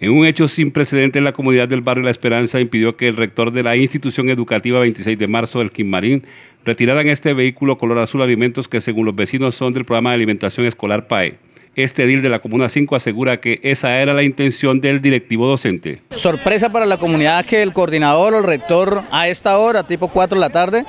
En un hecho sin precedente en la comunidad del barrio La Esperanza impidió que el rector de la institución educativa 26 de marzo del Quimarín retiraran este vehículo color azul alimentos que según los vecinos son del programa de alimentación escolar PAE. Este edil de la Comuna 5 asegura que esa era la intención del directivo docente. Sorpresa para la comunidad que el coordinador o el rector a esta hora, tipo 4 de la tarde,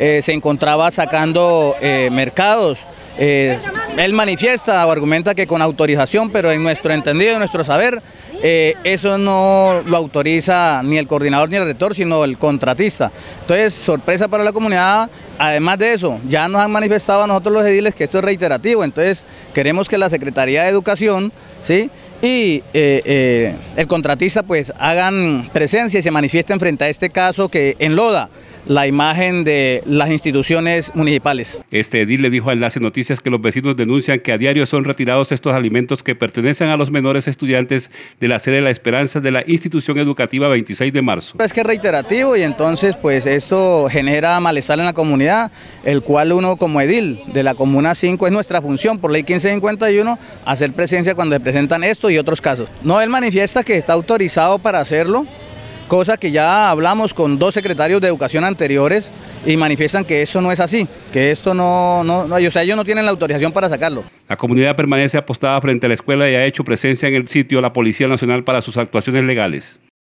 eh, se encontraba sacando eh, mercados. Eh, él manifiesta o argumenta que con autorización, pero en nuestro entendido, en nuestro saber, eh, eso no lo autoriza ni el coordinador ni el rector, sino el contratista. Entonces, sorpresa para la comunidad, además de eso, ya nos han manifestado a nosotros los ediles que esto es reiterativo, entonces queremos que la Secretaría de Educación, ¿sí?, y eh, eh, el contratista pues hagan presencia y se manifiesten frente a este caso que en Loda la imagen de las instituciones municipales. Este edil le dijo a Enlace Noticias que los vecinos denuncian que a diario son retirados estos alimentos que pertenecen a los menores estudiantes de la sede de la Esperanza de la institución educativa 26 de marzo. Es que es reiterativo y entonces pues esto genera malestar en la comunidad, el cual uno como edil de la Comuna 5 es nuestra función por ley 1551 hacer presencia cuando se presentan esto y otros casos. No, él manifiesta que está autorizado para hacerlo, cosa que ya hablamos con dos secretarios de educación anteriores y manifiestan que eso no es así, que esto no, sea, ellos no tienen la autorización para sacarlo. La comunidad permanece apostada frente a la escuela y ha hecho presencia en el sitio la Policía Nacional para sus actuaciones legales.